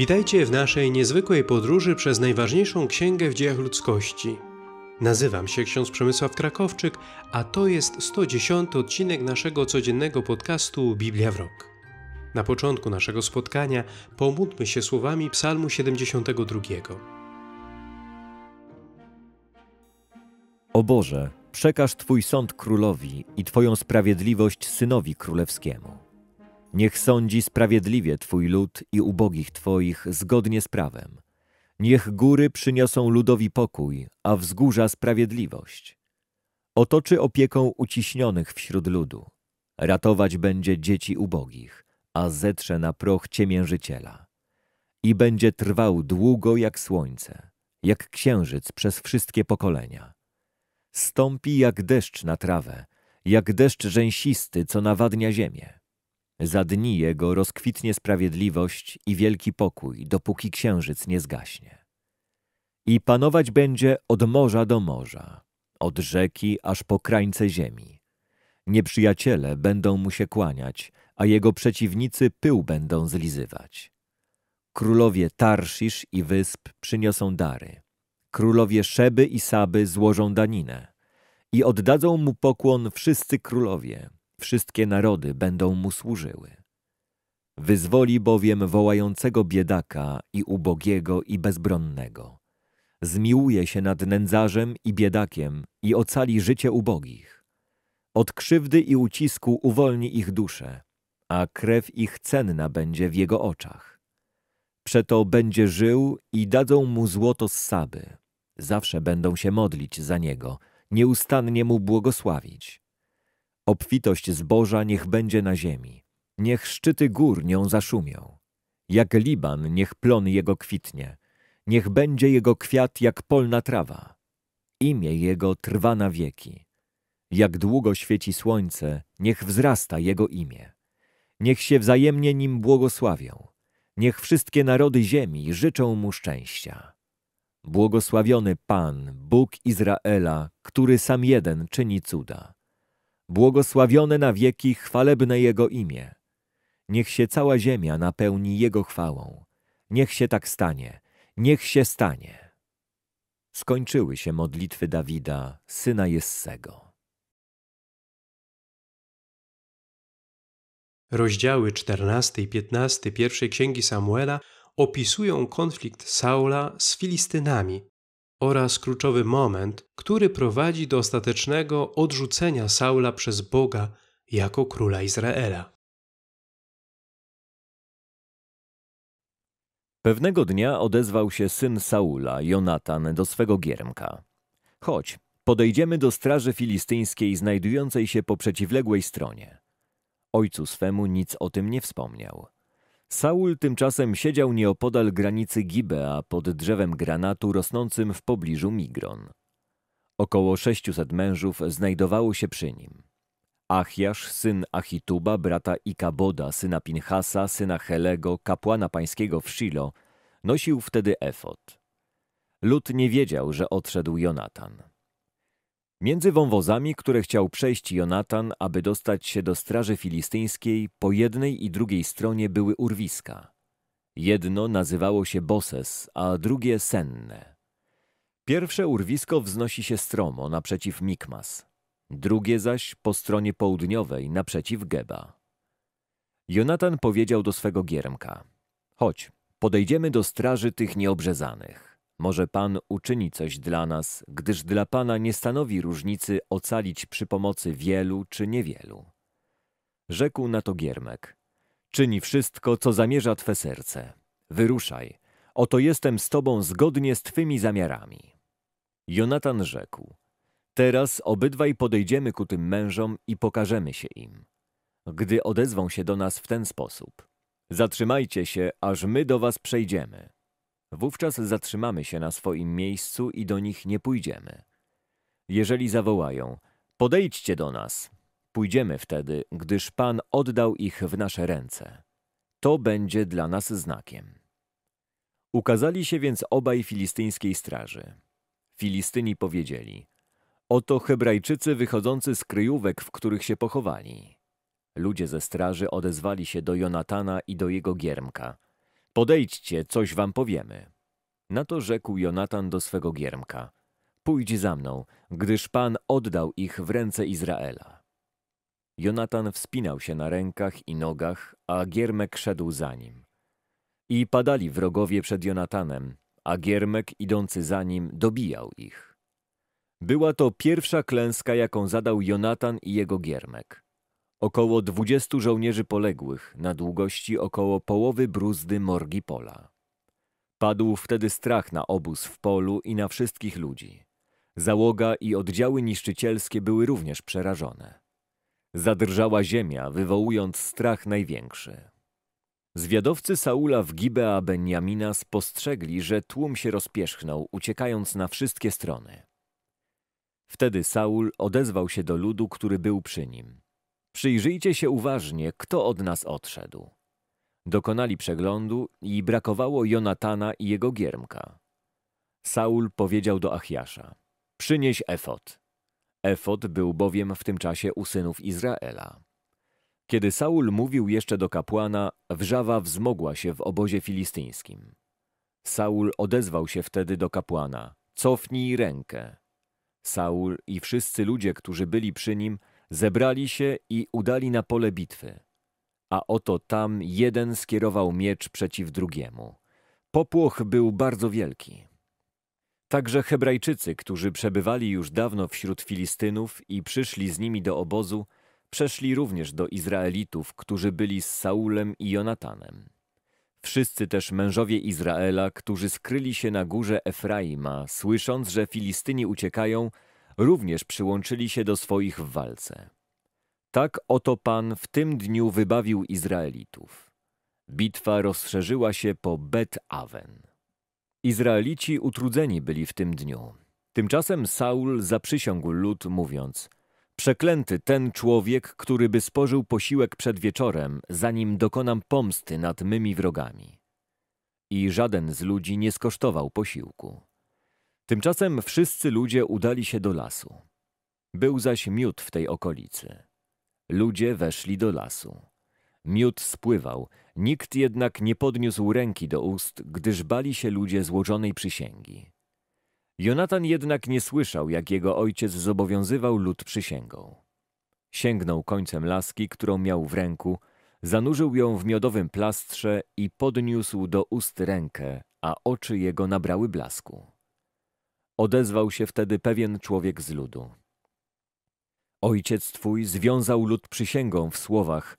Witajcie w naszej niezwykłej podróży przez najważniejszą księgę w dziejach ludzkości. Nazywam się ksiądz Przemysław Krakowczyk, a to jest 110 odcinek naszego codziennego podcastu Biblia w rok. Na początku naszego spotkania pomódlmy się słowami Psalmu 72. O Boże, przekaż Twój sąd królowi i Twoją sprawiedliwość synowi królewskiemu. Niech sądzi sprawiedliwie Twój lud i ubogich Twoich zgodnie z prawem. Niech góry przyniosą ludowi pokój, a wzgórza sprawiedliwość. Otoczy opieką uciśnionych wśród ludu. Ratować będzie dzieci ubogich, a zetrze na proch ciemiężyciela. I będzie trwał długo jak słońce, jak księżyc przez wszystkie pokolenia. Stąpi jak deszcz na trawę, jak deszcz rzęsisty, co nawadnia ziemię za dni jego rozkwitnie sprawiedliwość i wielki pokój, dopóki księżyc nie zgaśnie. I panować będzie od morza do morza, od rzeki aż po krańce ziemi. Nieprzyjaciele będą mu się kłaniać, a jego przeciwnicy pył będą zlizywać. Królowie Tarszisz i wysp przyniosą dary. Królowie Szeby i Saby złożą daninę. I oddadzą mu pokłon wszyscy królowie, wszystkie narody będą mu służyły. Wyzwoli bowiem wołającego biedaka i ubogiego i bezbronnego. Zmiłuje się nad nędzarzem i biedakiem i ocali życie ubogich. Od krzywdy i ucisku uwolni ich duszę, a krew ich cenna będzie w jego oczach. Przeto będzie żył i dadzą mu złoto z Saby. Zawsze będą się modlić za niego, nieustannie mu błogosławić. Obfitość zboża niech będzie na ziemi, niech szczyty gór nią zaszumią. Jak Liban niech plon jego kwitnie, niech będzie jego kwiat jak polna trawa. Imię jego trwa na wieki. Jak długo świeci słońce, niech wzrasta jego imię. Niech się wzajemnie nim błogosławią. Niech wszystkie narody ziemi życzą mu szczęścia. Błogosławiony Pan, Bóg Izraela, który sam jeden czyni cuda. Błogosławione na wieki chwalebne Jego imię. Niech się cała ziemia napełni Jego chwałą. Niech się tak stanie. Niech się stanie. Skończyły się modlitwy Dawida, syna Jessego. Rozdziały 14 i 15 pierwszej księgi Samuela opisują konflikt Saula z Filistynami, oraz kluczowy moment, który prowadzi do ostatecznego odrzucenia Saula przez Boga jako króla Izraela. Pewnego dnia odezwał się syn Saula, Jonatan, do swego giermka. Chodź, podejdziemy do straży filistyńskiej znajdującej się po przeciwległej stronie. Ojcu swemu nic o tym nie wspomniał. Saul tymczasem siedział nieopodal granicy Gibea pod drzewem granatu rosnącym w pobliżu Migron. Około 600 mężów znajdowało się przy nim. Achiasz, syn Achituba, brata Ikaboda, syna Pinchasa, syna Helego, kapłana pańskiego w Shilo, nosił wtedy efot. Lud nie wiedział, że odszedł Jonatan. Między wąwozami, które chciał przejść Jonatan, aby dostać się do straży filistyńskiej, po jednej i drugiej stronie były urwiska. Jedno nazywało się Boses, a drugie Senne. Pierwsze urwisko wznosi się stromo naprzeciw Mikmas, drugie zaś po stronie południowej naprzeciw Geba. Jonatan powiedział do swego giermka: Chodź, podejdziemy do straży tych nieobrzezanych. Może Pan uczyni coś dla nas, gdyż dla Pana nie stanowi różnicy ocalić przy pomocy wielu czy niewielu. Rzekł na to Giermek. Czyni wszystko, co zamierza Twe serce. Wyruszaj. Oto jestem z Tobą zgodnie z Twymi zamiarami. Jonatan rzekł. Teraz obydwaj podejdziemy ku tym mężom i pokażemy się im. Gdy odezwą się do nas w ten sposób. Zatrzymajcie się, aż my do was przejdziemy wówczas zatrzymamy się na swoim miejscu i do nich nie pójdziemy. Jeżeli zawołają, podejdźcie do nas, pójdziemy wtedy, gdyż Pan oddał ich w nasze ręce. To będzie dla nas znakiem. Ukazali się więc obaj filistyńskiej straży. Filistyni powiedzieli, oto Hebrajczycy wychodzący z kryjówek, w których się pochowali. Ludzie ze straży odezwali się do Jonatana i do jego giermka – Podejdźcie, coś wam powiemy. Na to rzekł Jonatan do swego giermka. Pójdź za mną, gdyż Pan oddał ich w ręce Izraela. Jonatan wspinał się na rękach i nogach, a giermek szedł za nim. I padali wrogowie przed Jonatanem, a giermek idący za nim dobijał ich. Była to pierwsza klęska, jaką zadał Jonatan i jego giermek. Około 20 żołnierzy poległych na długości około połowy bruzdy morgi pola. Padł wtedy strach na obóz w polu i na wszystkich ludzi. Załoga i oddziały niszczycielskie były również przerażone. Zadrżała ziemia, wywołując strach największy. Zwiadowcy Saula w Gibea Benjamina spostrzegli, że tłum się rozpierzchnął, uciekając na wszystkie strony. Wtedy Saul odezwał się do ludu, który był przy nim. Przyjrzyjcie się uważnie, kto od nas odszedł. Dokonali przeglądu i brakowało Jonatana i jego giermka. Saul powiedział do Achiasza, przynieś efot. Efot był bowiem w tym czasie u synów Izraela. Kiedy Saul mówił jeszcze do kapłana, wrzawa wzmogła się w obozie filistyńskim. Saul odezwał się wtedy do kapłana, cofnij rękę. Saul i wszyscy ludzie, którzy byli przy nim, Zebrali się i udali na pole bitwy. A oto tam jeden skierował miecz przeciw drugiemu. Popłoch był bardzo wielki. Także Hebrajczycy, którzy przebywali już dawno wśród Filistynów i przyszli z nimi do obozu, przeszli również do Izraelitów, którzy byli z Saulem i Jonatanem. Wszyscy też mężowie Izraela, którzy skryli się na górze Efraima, słysząc, że Filistyni uciekają, również przyłączyli się do swoich w walce. Tak oto Pan w tym dniu wybawił Izraelitów. Bitwa rozszerzyła się po Bet Aven. Izraelici utrudzeni byli w tym dniu. Tymczasem Saul zaprzysiągł lud, mówiąc: Przeklęty ten człowiek, który by spożył posiłek przed wieczorem, zanim dokonam pomsty nad mymi wrogami. I żaden z ludzi nie skosztował posiłku. Tymczasem wszyscy ludzie udali się do lasu. Był zaś miód w tej okolicy. Ludzie weszli do lasu. Miód spływał, nikt jednak nie podniósł ręki do ust, gdyż bali się ludzie złożonej przysięgi. Jonatan jednak nie słyszał, jak jego ojciec zobowiązywał lud przysięgą. Sięgnął końcem laski, którą miał w ręku, zanurzył ją w miodowym plastrze i podniósł do ust rękę, a oczy jego nabrały blasku. Odezwał się wtedy pewien człowiek z ludu. Ojciec twój związał lud przysięgą w słowach: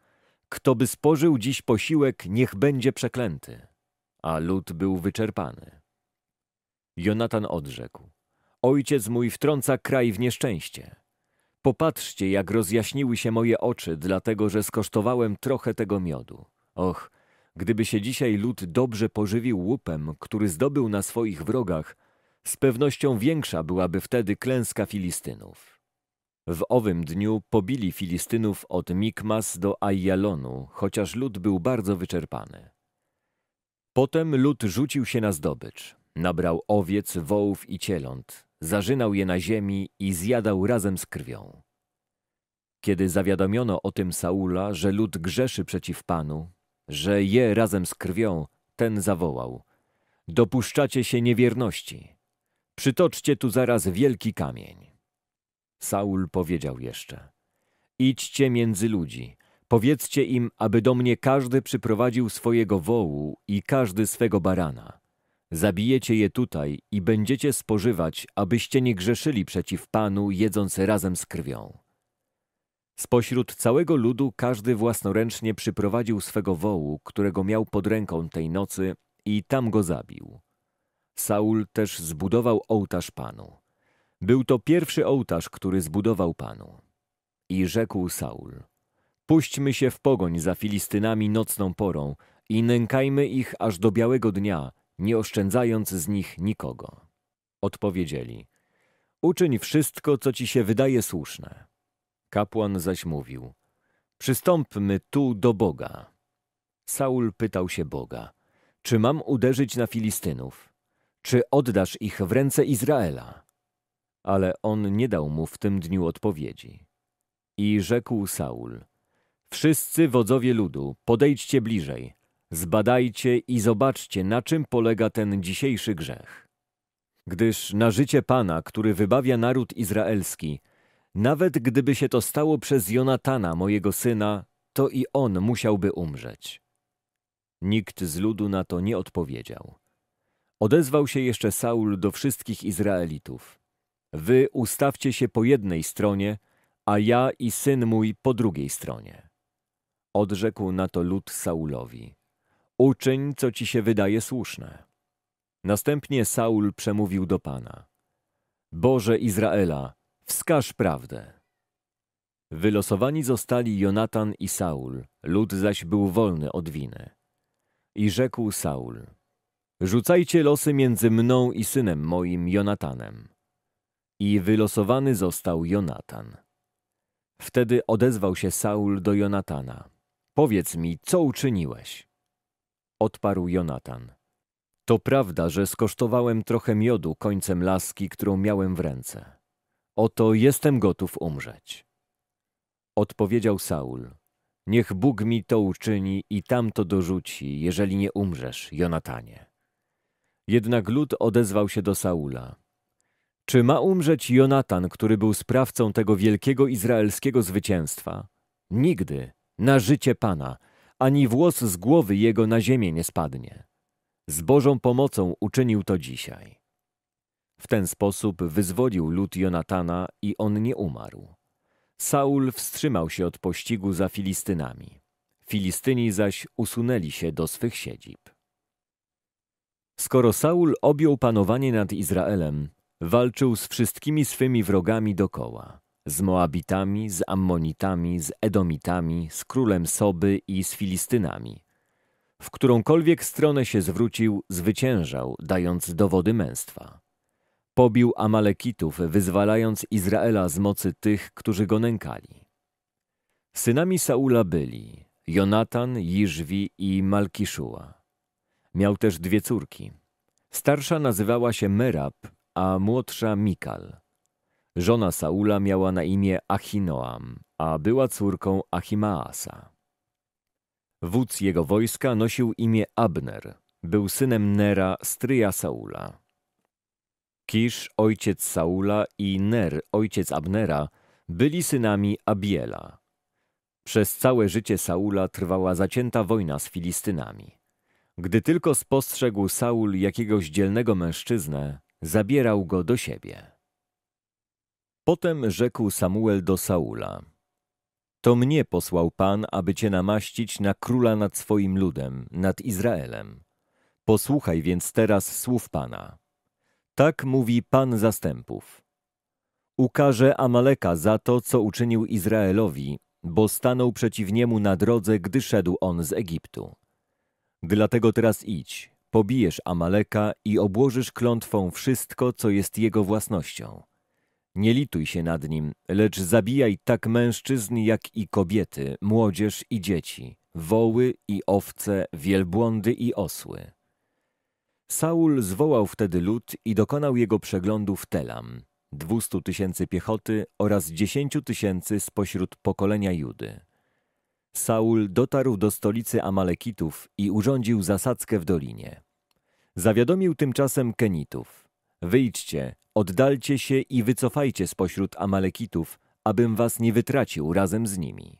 Kto by spożył dziś posiłek, niech będzie przeklęty. A lud był wyczerpany. Jonatan odrzekł: Ojciec mój wtrąca kraj w nieszczęście. Popatrzcie, jak rozjaśniły się moje oczy, dlatego że skosztowałem trochę tego miodu. Och, gdyby się dzisiaj lud dobrze pożywił łupem, który zdobył na swoich wrogach, z pewnością większa byłaby wtedy klęska Filistynów. W owym dniu pobili Filistynów od Mikmas do Aijalonu, chociaż lud był bardzo wyczerpany. Potem lud rzucił się na zdobycz. Nabrał owiec, wołów i cieląt, zarzynał je na ziemi i zjadał razem z krwią. Kiedy zawiadomiono o tym Saula, że lud grzeszy przeciw Panu, że je razem z krwią, ten zawołał – dopuszczacie się niewierności. Przytoczcie tu zaraz wielki kamień. Saul powiedział jeszcze: Idźcie między ludzi, powiedzcie im, aby do mnie każdy przyprowadził swojego wołu i każdy swego barana. Zabijecie je tutaj i będziecie spożywać, abyście nie grzeszyli przeciw Panu, jedząc razem z krwią. Spośród całego ludu każdy własnoręcznie przyprowadził swego wołu, którego miał pod ręką tej nocy i tam go zabił. Saul też zbudował ołtarz Panu. Był to pierwszy ołtarz, który zbudował Panu. I rzekł Saul, puśćmy się w pogoń za Filistynami nocną porą i nękajmy ich aż do białego dnia, nie oszczędzając z nich nikogo. Odpowiedzieli, uczyń wszystko, co ci się wydaje słuszne. Kapłan zaś mówił, przystąpmy tu do Boga. Saul pytał się Boga, czy mam uderzyć na Filistynów? Czy oddasz ich w ręce Izraela? Ale on nie dał mu w tym dniu odpowiedzi. I rzekł Saul: Wszyscy wodzowie ludu, podejdźcie bliżej, zbadajcie i zobaczcie, na czym polega ten dzisiejszy grzech. Gdyż na życie Pana, który wybawia naród izraelski, nawet gdyby się to stało przez Jonatana, mojego syna, to i on musiałby umrzeć. Nikt z ludu na to nie odpowiedział. Odezwał się jeszcze Saul do wszystkich Izraelitów. Wy ustawcie się po jednej stronie, a ja i syn mój po drugiej stronie. Odrzekł na to lud Saulowi. Uczyń, co ci się wydaje słuszne. Następnie Saul przemówił do Pana. Boże Izraela, wskaż prawdę. Wylosowani zostali Jonatan i Saul, lud zaś był wolny od winy. I rzekł Saul – Rzucajcie losy między mną i synem moim Jonatanem. I wylosowany został Jonatan. Wtedy odezwał się Saul do Jonatana. Powiedz mi, co uczyniłeś? Odparł Jonatan. To prawda, że skosztowałem trochę miodu końcem laski, którą miałem w ręce. Oto jestem gotów umrzeć. Odpowiedział Saul. Niech Bóg mi to uczyni i tam to dorzuci, jeżeli nie umrzesz, Jonatanie. Jednak lud odezwał się do Saula. Czy ma umrzeć Jonatan, który był sprawcą tego wielkiego izraelskiego zwycięstwa? Nigdy, na życie Pana, ani włos z głowy jego na ziemię nie spadnie. Z Bożą pomocą uczynił to dzisiaj. W ten sposób wyzwolił lud Jonatana i on nie umarł. Saul wstrzymał się od pościgu za Filistynami. Filistyni zaś usunęli się do swych siedzib. Skoro Saul objął panowanie nad Izraelem, walczył z wszystkimi swymi wrogami dokoła. Z Moabitami, z Ammonitami, z Edomitami, z królem Soby i z Filistynami. W którąkolwiek stronę się zwrócił, zwyciężał, dając dowody męstwa. Pobił Amalekitów, wyzwalając Izraela z mocy tych, którzy go nękali. Synami Saula byli Jonatan, Jiżwi i Malkiszua. Miał też dwie córki. Starsza nazywała się Merab, a młodsza Mikal. Żona Saula miała na imię Achinoam, a była córką Achimaasa. Wódz jego wojska nosił imię Abner. Był synem Nera, stryja Saula. Kisz, ojciec Saula i Ner, ojciec Abnera, byli synami Abiela. Przez całe życie Saula trwała zacięta wojna z Filistynami. Gdy tylko spostrzegł Saul jakiegoś dzielnego mężczyznę, zabierał go do siebie. Potem rzekł Samuel do Saula: To mnie posłał Pan, aby cię namaścić na króla nad swoim ludem, nad Izraelem. Posłuchaj więc teraz słów Pana. Tak mówi Pan zastępów. Ukaże Amaleka za to, co uczynił Izraelowi, bo stanął przeciw niemu na drodze, gdy szedł on z Egiptu. Dlatego teraz idź, pobijesz Amaleka i obłożysz klątwą wszystko, co jest jego własnością. Nie lituj się nad nim, lecz zabijaj tak mężczyzn, jak i kobiety, młodzież i dzieci, woły i owce, wielbłądy i osły. Saul zwołał wtedy lud i dokonał jego przeglądu w Telam, dwustu tysięcy piechoty oraz dziesięciu tysięcy spośród pokolenia Judy. Saul dotarł do stolicy Amalekitów i urządził zasadzkę w dolinie. Zawiadomił tymczasem Kenitów. Wyjdźcie, oddalcie się i wycofajcie spośród Amalekitów, abym was nie wytracił razem z nimi.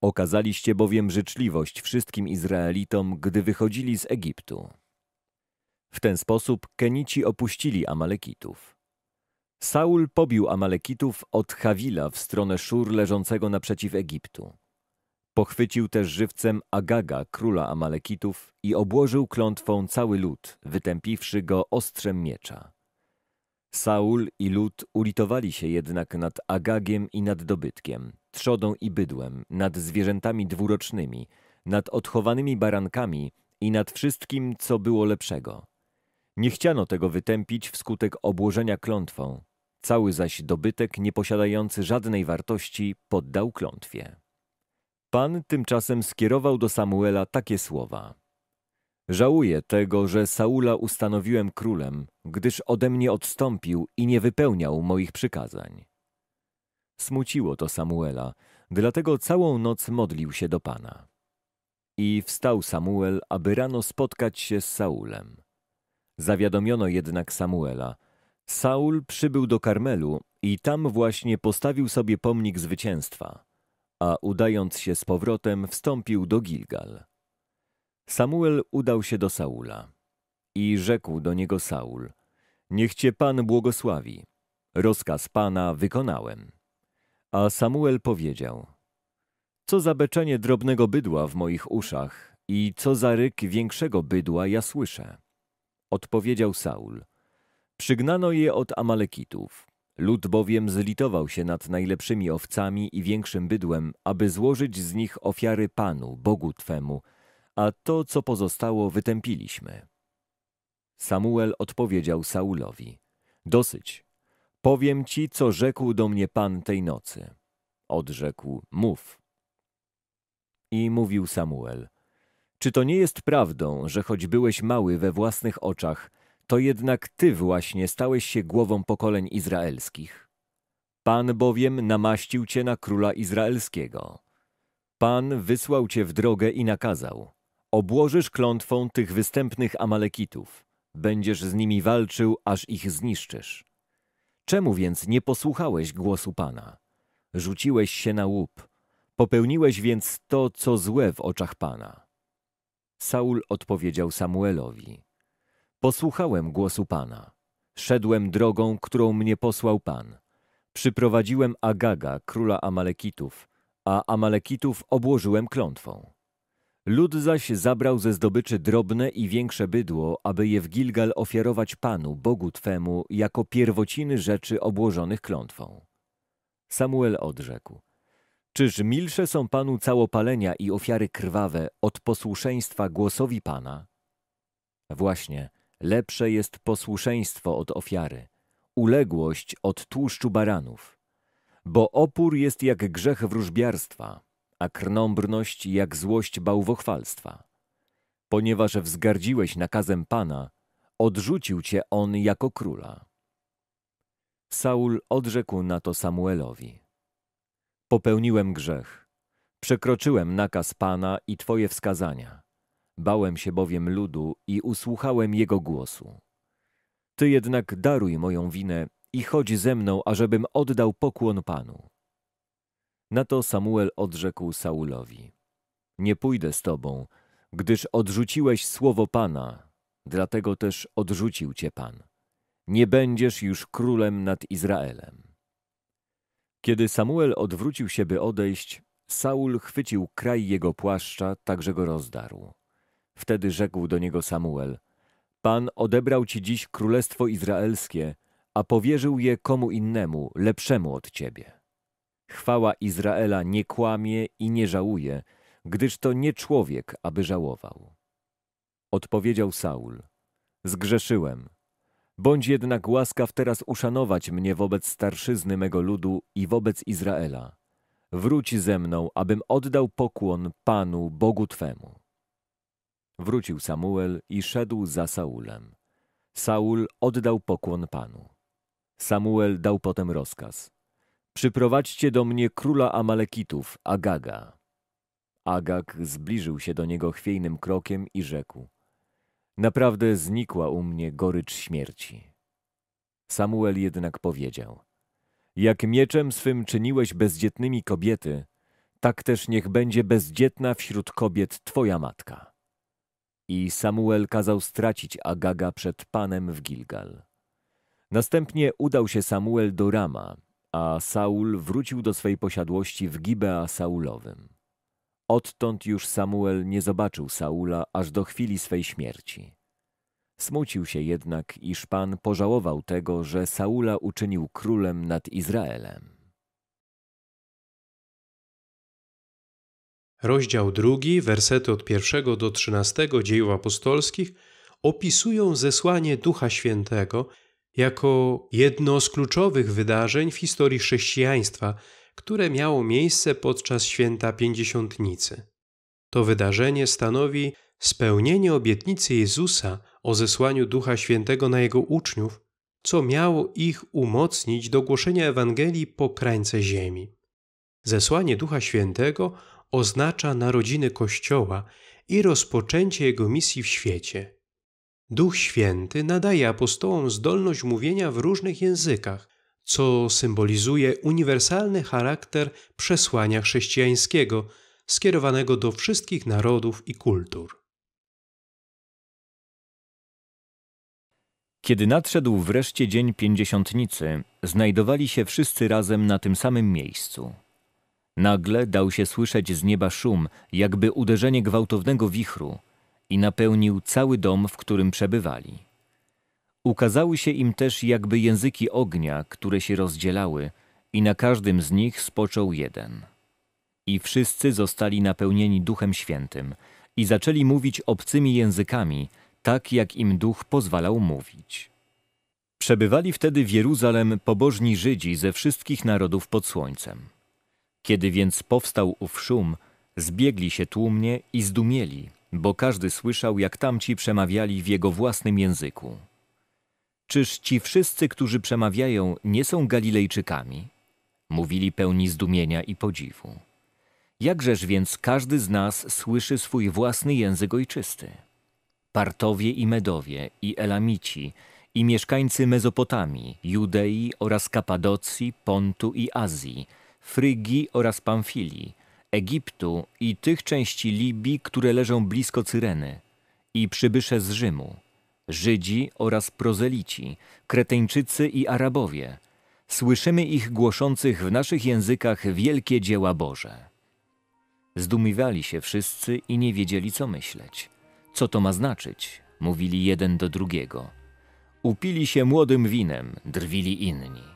Okazaliście bowiem życzliwość wszystkim Izraelitom, gdy wychodzili z Egiptu. W ten sposób Kenici opuścili Amalekitów. Saul pobił Amalekitów od Hawila w stronę szur leżącego naprzeciw Egiptu. Pochwycił też żywcem Agaga, króla Amalekitów, i obłożył klątwą cały lud, wytępiwszy go ostrzem miecza. Saul i lud ulitowali się jednak nad Agagiem i nad dobytkiem, trzodą i bydłem, nad zwierzętami dwurocznymi, nad odchowanymi barankami i nad wszystkim, co było lepszego. Nie chciano tego wytępić wskutek obłożenia klątwą. Cały zaś dobytek, nieposiadający żadnej wartości, poddał klątwie. Pan tymczasem skierował do Samuela takie słowa. Żałuję tego, że Saula ustanowiłem królem, gdyż ode mnie odstąpił i nie wypełniał moich przykazań. Smuciło to Samuela, dlatego całą noc modlił się do Pana. I wstał Samuel, aby rano spotkać się z Saulem. Zawiadomiono jednak Samuela. Saul przybył do Karmelu i tam właśnie postawił sobie pomnik zwycięstwa a udając się z powrotem wstąpił do Gilgal. Samuel udał się do Saula i rzekł do niego Saul, niech cię Pan błogosławi, rozkaz Pana wykonałem. A Samuel powiedział, co za beczenie drobnego bydła w moich uszach i co za ryk większego bydła ja słyszę. Odpowiedział Saul, przygnano je od Amalekitów Lud bowiem zlitował się nad najlepszymi owcami i większym bydłem, aby złożyć z nich ofiary Panu, Bogu Twemu, a to, co pozostało, wytępiliśmy. Samuel odpowiedział Saulowi: Dosyć. Powiem ci, co rzekł do mnie Pan tej nocy. Odrzekł: Mów. I mówił Samuel: Czy to nie jest prawdą, że choć byłeś mały we własnych oczach, to jednak Ty właśnie stałeś się głową pokoleń izraelskich. Pan bowiem namaścił Cię na króla izraelskiego. Pan wysłał Cię w drogę i nakazał. Obłożysz klątwą tych występnych Amalekitów. Będziesz z nimi walczył, aż ich zniszczysz. Czemu więc nie posłuchałeś głosu Pana? Rzuciłeś się na łup. Popełniłeś więc to, co złe w oczach Pana. Saul odpowiedział Samuelowi – Posłuchałem głosu Pana. Szedłem drogą, którą mnie posłał Pan. Przyprowadziłem Agaga, króla Amalekitów, a Amalekitów obłożyłem klątwą. Lud zaś zabrał ze zdobyczy drobne i większe bydło, aby je w Gilgal ofiarować Panu, Bogu Twemu, jako pierwociny rzeczy obłożonych klątwą. Samuel odrzekł. Czyż milsze są Panu całopalenia i ofiary krwawe od posłuszeństwa głosowi Pana? Właśnie, Lepsze jest posłuszeństwo od ofiary, uległość od tłuszczu baranów. Bo opór jest jak grzech wróżbiarstwa, a krnąbrność jak złość bałwochwalstwa. Ponieważ wzgardziłeś nakazem Pana, odrzucił cię On jako króla. Saul odrzekł na to Samuelowi. Popełniłem grzech, przekroczyłem nakaz Pana i Twoje wskazania Bałem się bowiem ludu i usłuchałem jego głosu. Ty jednak daruj moją winę i chodź ze mną, ażebym oddał pokłon Panu. Na to Samuel odrzekł Saulowi. Nie pójdę z tobą, gdyż odrzuciłeś słowo Pana, dlatego też odrzucił cię Pan. Nie będziesz już królem nad Izraelem. Kiedy Samuel odwrócił się, by odejść, Saul chwycił kraj jego płaszcza, tak że go rozdarł. Wtedy rzekł do niego Samuel: Pan odebrał ci dziś królestwo izraelskie, a powierzył je komu innemu, lepszemu od ciebie. Chwała Izraela nie kłamie i nie żałuje, gdyż to nie człowiek, aby żałował. Odpowiedział Saul: Zgrzeszyłem. Bądź jednak łaskaw teraz uszanować mnie wobec starszyzny mego ludu i wobec Izraela. Wróć ze mną, abym oddał pokłon Panu Bogu Twemu. Wrócił Samuel i szedł za Saulem. Saul oddał pokłon Panu. Samuel dał potem rozkaz. Przyprowadźcie do mnie króla Amalekitów, Agaga. Agag zbliżył się do niego chwiejnym krokiem i rzekł. Naprawdę znikła u mnie gorycz śmierci. Samuel jednak powiedział. Jak mieczem swym czyniłeś bezdzietnymi kobiety, tak też niech będzie bezdzietna wśród kobiet twoja matka. I Samuel kazał stracić Agaga przed Panem w Gilgal. Następnie udał się Samuel do Rama, a Saul wrócił do swej posiadłości w Gibea Saulowym. Odtąd już Samuel nie zobaczył Saula aż do chwili swej śmierci. Smucił się jednak, iż Pan pożałował tego, że Saula uczynił królem nad Izraelem. Rozdział drugi, wersety od pierwszego do trzynastego dziejów apostolskich opisują zesłanie Ducha Świętego jako jedno z kluczowych wydarzeń w historii chrześcijaństwa, które miało miejsce podczas święta Pięćdziesiątnicy. To wydarzenie stanowi spełnienie obietnicy Jezusa o zesłaniu Ducha Świętego na Jego uczniów, co miało ich umocnić do głoszenia Ewangelii po krańce ziemi. Zesłanie Ducha Świętego oznacza narodziny Kościoła i rozpoczęcie jego misji w świecie. Duch Święty nadaje apostołom zdolność mówienia w różnych językach, co symbolizuje uniwersalny charakter przesłania chrześcijańskiego, skierowanego do wszystkich narodów i kultur. Kiedy nadszedł wreszcie dzień pięćdziesiątnicy, znajdowali się wszyscy razem na tym samym miejscu. Nagle dał się słyszeć z nieba szum, jakby uderzenie gwałtownego wichru i napełnił cały dom, w którym przebywali. Ukazały się im też jakby języki ognia, które się rozdzielały i na każdym z nich spoczął jeden. I wszyscy zostali napełnieni Duchem Świętym i zaczęli mówić obcymi językami, tak jak im Duch pozwalał mówić. Przebywali wtedy w Jeruzalem pobożni Żydzi ze wszystkich narodów pod słońcem. Kiedy więc powstał ów szum, zbiegli się tłumnie i zdumieli, bo każdy słyszał, jak tamci przemawiali w jego własnym języku. Czyż ci wszyscy, którzy przemawiają, nie są Galilejczykami? Mówili pełni zdumienia i podziwu. Jakżeż więc każdy z nas słyszy swój własny język ojczysty? Partowie i Medowie, i Elamici, i mieszkańcy Mezopotamii, Judei oraz Kapadocji, Pontu i Azji – Frygii oraz Pamfilii, Egiptu i tych części Libii, które leżą blisko Cyreny, i przybysze z Rzymu, Żydzi oraz prozelici, Kreteńczycy i Arabowie. Słyszymy ich głoszących w naszych językach wielkie dzieła Boże. Zdumiewali się wszyscy i nie wiedzieli, co myśleć. Co to ma znaczyć? Mówili jeden do drugiego. Upili się młodym winem, drwili inni.